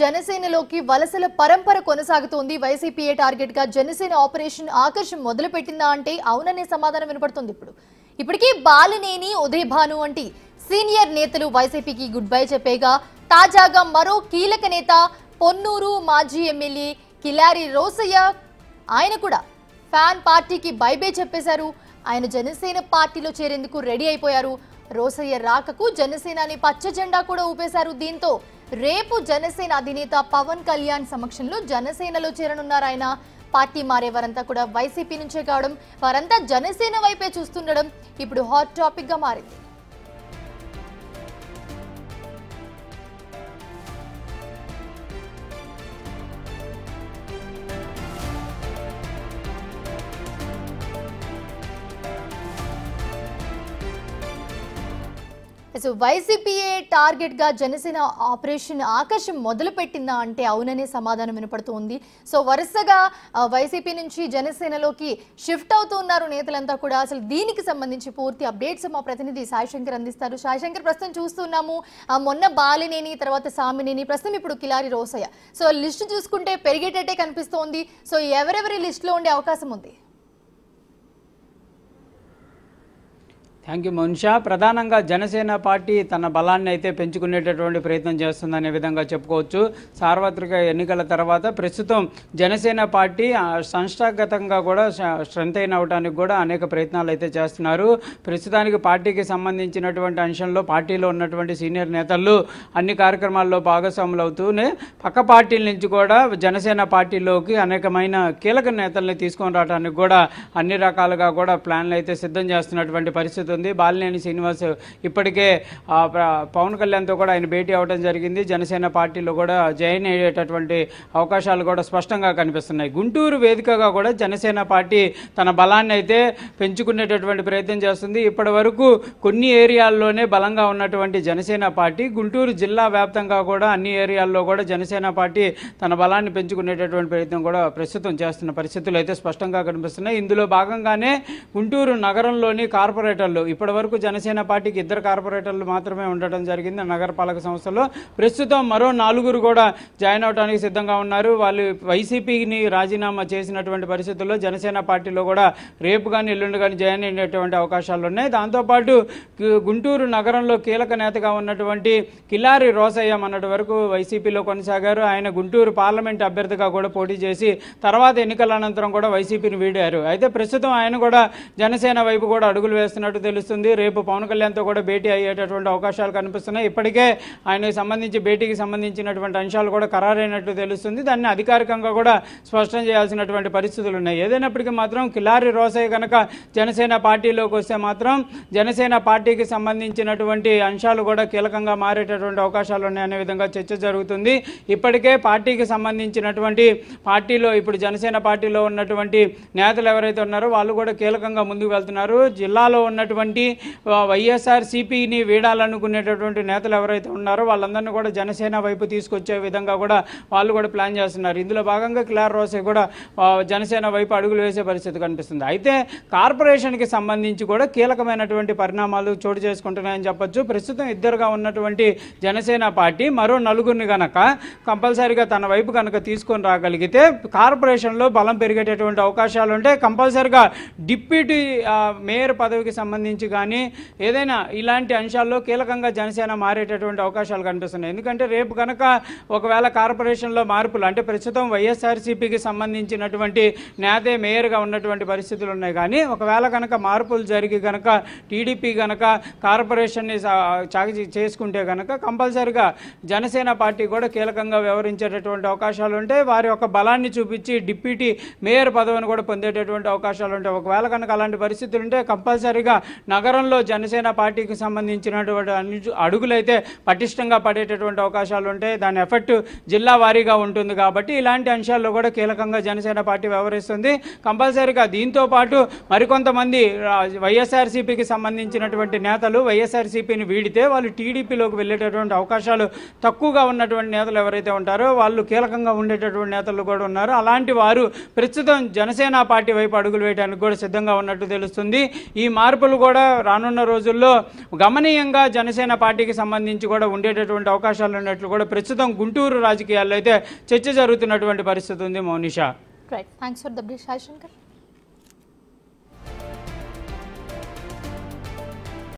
జనసేనలోకి వలసల పరంపర కొనసాగుతోంది వైసీపీఏ టార్గెట్ గా జనసేన ఆపరేషన్ ఆకర్షణ మొదలుపెట్టిందా అంటే అవుననే సమాధానం వినపడుతుంది ఇప్పుడు ఇప్పటికీ బాలినేని ఉదయ్ భాను వంటి సీనియర్ నేతలు వైసీపీకి గుడ్ బై చెప్పేగా తాజాగా మరో కీలక నేత పొన్నూరు మాజీ ఎమ్మెల్యే కిలారి రోసయ్య ఆయన కూడా ఫ్యాన్ పార్టీకి బైబే చెప్పేశారు ఆయన జనసేన పార్టీలో చేరేందుకు రెడీ అయిపోయారు రోసయ్య రాకకు జనసేనాని పచ్చ జెండా కూడా ఊపేశారు దీంతో రేపు జనసేన అధినేత పవన్ కళ్యాణ్ సమక్షంలో జనసేనలో చేరనున్నారాయన పార్టీ మారే వారంతా కూడా వైసీపీ నుంచే కావడం వారంతా జనసేన వైపే చూస్తుండడం ఇప్పుడు హాట్ టాపిక్గా మారింది సో వైసీపీఏ టార్గెట్గా జనసేన ఆపరేషన్ ఆకాశం మొదలుపెట్టిందా అంటే అవుననే సమాధానం ఉంది సో వరుసగా వైసీపీ నుంచి జనసేనలోకి షిఫ్ట్ అవుతూ ఉన్నారు నేతలంతా కూడా అసలు దీనికి సంబంధించి పూర్తి అప్డేట్స్ మా ప్రతినిధి సాయిశంకర్ అందిస్తారు సాయిశంకర్ ప్రస్తుతం చూస్తున్నాము మొన్న బాలినేని తర్వాత సామినేని ప్రస్తుతం ఇప్పుడు కిలారి రోసయ్య సో లిస్టు చూసుకుంటే పెరిగేటట్టే కనిపిస్తోంది సో ఎవరెవరి లో ఉండే అవకాశం ఉంది థ్యాంక్ యూ మనుషా ప్రధానంగా జనసేన పార్టీ తన బలాన్ని అయితే పెంచుకునేటటువంటి ప్రయత్నం చేస్తుందనే విధంగా చెప్పుకోవచ్చు సార్వత్రిక ఎన్నికల తర్వాత ప్రస్తుతం జనసేన పార్టీ సంస్థాగతంగా కూడా స్ట్రెంత్ అయిన అవడానికి కూడా అనేక ప్రయత్నాలు అయితే చేస్తున్నారు ప్రస్తుతానికి పార్టీకి సంబంధించినటువంటి అంశంలో పార్టీలో ఉన్నటువంటి సీనియర్ నేతలు అన్ని కార్యక్రమాల్లో భాగస్వాములు అవుతూనే పక్క పార్టీల నుంచి కూడా జనసేన పార్టీలోకి అనేకమైన కీలక నేతల్ని తీసుకొని రావడానికి కూడా అన్ని రకాలుగా కూడా ప్లాన్లు అయితే సిద్ధం చేస్తున్నటువంటి పరిస్థితి జరుగుతుంది బాలినేని శ్రీనివాస్ ఇప్పటికే పవన్ కళ్యాణ్తో కూడా ఆయన భేటీ అవ్వడం జరిగింది జనసేన పార్టీలో కూడా జాయిన్ అయ్యేటటువంటి అవకాశాలు కూడా స్పష్టంగా కనిపిస్తున్నాయి గుంటూరు వేదికగా కూడా జనసేన పార్టీ తన బలాన్ని అయితే పెంచుకునేటటువంటి ప్రయత్నం చేస్తుంది ఇప్పటి వరకు కొన్ని ఏరియాల్లోనే బలంగా ఉన్నటువంటి జనసేన పార్టీ గుంటూరు జిల్లా వ్యాప్తంగా కూడా అన్ని ఏరియాల్లో కూడా జనసేన పార్టీ తన బలాన్ని పెంచుకునేటటువంటి ప్రయత్నం కూడా ప్రస్తుతం చేస్తున్న పరిస్థితులు అయితే స్పష్టంగా కనిపిస్తున్నాయి ఇందులో భాగంగానే గుంటూరు నగరంలోని కార్పొరేటర్లు ఇప్పటి ఇప్పటివరకు జనసేన పార్టీకి ఇద్దరు కార్పొరేటర్లు మాత్రమే ఉండటం జరిగింది నగరపాలక సంస్థల్లో ప్రస్తుతం మరో నాలుగురు కూడా జాయిన్ అవడానికి సిద్ధంగా ఉన్నారు వాళ్ళు వైసీపీని రాజీనామా చేసినటువంటి పరిస్థితుల్లో జనసేన పార్టీలో కూడా రేపు కానీ ఎల్లుండి కానీ జాయిన్ అయినటువంటి అవకాశాలు ఉన్నాయి దాంతోపాటు గుంటూరు నగరంలో కీలక నేతగా ఉన్నటువంటి కిల్లారి రోసయ్య అన్నటి వరకు వైసీపీలో కొనసాగారు ఆయన గుంటూరు పార్లమెంట్ అభ్యర్థిగా కూడా పోటీ చేసి తర్వాత ఎన్నికల అనంతరం కూడా వైసీపీని వీడారు అయితే ప్రస్తుతం ఆయన కూడా జనసేన వైపు కూడా అడుగులు వేస్తున్నట్టు తెలుస్తుంది రేపు పవన్ కళ్యాణ్తో కూడా భేటీ అయ్యేటటువంటి అవకాశాలు కనిపిస్తున్నాయి ఇప్పటికే ఆయనకు సంబంధించి భేటీకి సంబంధించినటువంటి అంశాలు కూడా ఖరారైనట్లు తెలుస్తుంది దాన్ని అధికారికంగా కూడా స్పష్టం చేయాల్సినటువంటి పరిస్థితులు ఉన్నాయి ఏదైనప్పటికీ మాత్రం కిలారి రోసయ్య కనుక జనసేన పార్టీలోకి వస్తే మాత్రం జనసేన పార్టీకి సంబంధించినటువంటి అంశాలు కూడా కీలకంగా మారేటటువంటి అవకాశాలు ఉన్నాయనే విధంగా చర్చ జరుగుతుంది ఇప్పటికే పార్టీకి సంబంధించినటువంటి పార్టీలో ఇప్పుడు జనసేన పార్టీలో ఉన్నటువంటి నేతలు ఎవరైతే ఉన్నారో వాళ్ళు కూడా కీలకంగా ముందుకు వెళ్తున్నారు జిల్లాలో ఉన్నటువంటి ఉన్నటువంటి వైఎస్ఆర్సీపీని వీడాలనుకునేటటువంటి నేతలు ఎవరైతే ఉన్నారో వాళ్ళందరినీ కూడా జనసేన వైపు తీసుకొచ్చే విధంగా కూడా వాళ్ళు కూడా ప్లాన్ చేస్తున్నారు ఇందులో భాగంగా క్లార్ రోసే కూడా జనసేన వైపు అడుగులు వేసే పరిస్థితి కనిపిస్తుంది అయితే కార్పొరేషన్కి సంబంధించి కూడా కీలకమైనటువంటి పరిణామాలు చోటు చేసుకుంటున్నాయని చెప్పొచ్చు ప్రస్తుతం ఇద్దరుగా ఉన్నటువంటి జనసేన పార్టీ మరో నలుగురిని కనుక కంపల్సరీగా తన వైపు కనుక తీసుకొని రాగలిగితే కార్పొరేషన్లో బలం పెరిగేటటువంటి అవకాశాలు ఉంటే కంపల్సరీగా డిప్యూటీ మేయర్ పదవికి సంబంధించి సంబంధించి కానీ ఏదైనా ఇలాంటి అంశాల్లో కీలకంగా జనసేన మారేటటువంటి అవకాశాలు కనిపిస్తున్నాయి ఎందుకంటే రేపు కనుక ఒకవేళ కార్పొరేషన్లో మార్పులు అంటే ప్రస్తుతం వైఎస్ఆర్సీపీకి సంబంధించినటువంటి నేతే మేయర్గా ఉన్నటువంటి పరిస్థితులు ఉన్నాయి కానీ ఒకవేళ కనుక మార్పులు జరిగి కనుక టీడీపీ కనుక కార్పొరేషన్ని చాకి చేసుకుంటే కనుక కంపల్సరిగా జనసేన పార్టీ కూడా కీలకంగా వ్యవహరించేటటువంటి అవకాశాలు ఉంటాయి వారి యొక్క బలాన్ని చూపించి డిప్యూటీ మేయర్ పదవిని కూడా పొందేటటువంటి అవకాశాలు ఉంటాయి ఒకవేళ కనుక అలాంటి పరిస్థితులు ఉంటే కంపల్సరిగా నగరంలో జనసేన పార్టీకి సంబంధించినటువంటి అడుగులైతే పటిష్టంగా పడేటటువంటి అవకాశాలు ఉంటాయి దాని ఎఫెక్ట్ జిల్లా వారీగా ఉంటుంది కాబట్టి ఇలాంటి అంశాల్లో కూడా కీలకంగా జనసేన పార్టీ వ్యవహరిస్తుంది కంపల్సరీగా దీంతో పాటు మరికొంతమంది వైఎస్ఆర్సీపీకి సంబంధించినటువంటి నేతలు వైఎస్ఆర్సీపీని వీడితే వాళ్ళు టీడీపీలోకి వెళ్ళేటటువంటి అవకాశాలు తక్కువగా ఉన్నటువంటి నేతలు ఎవరైతే ఉంటారో వాళ్ళు కీలకంగా ఉండేటటువంటి నేతలు కూడా ఉన్నారు అలాంటి వారు ప్రస్తుతం జనసేన పార్టీ వైపు అడుగులు వేయడానికి కూడా సిద్ధంగా ఉన్నట్టు తెలుస్తుంది ఈ మార్పులు కూడా కూడా రానున్న రోజుల్లో గమనీయంగా జనసేన పార్టీకి సంబంధించి కూడా ఉండేటటువంటి అవకాశాలు ఉన్నట్లు కూడా ప్రస్తుతం గుంటూరు రాజకీయాల్లో అయితే చర్చ జరుగుతున్నటువంటి పరిస్థితి ఉంది మౌనిషా రైట్ థ్యాంక్స్ ఫర్ ద శాశంకర్